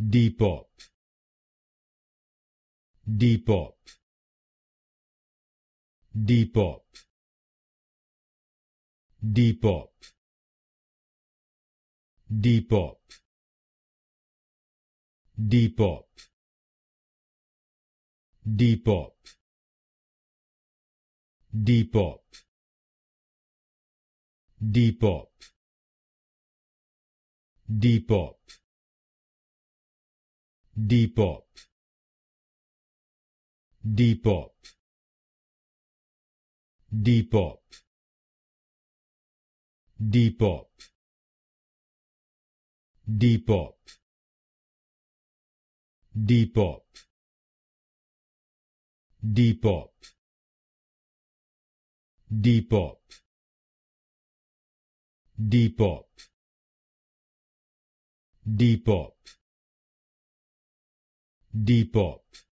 Depop Depop Depop Depop Depop Depop Depop Depop Depop Depop Depop Depop Depop Depop Depop Depop Depop Depop Depop Depop Depop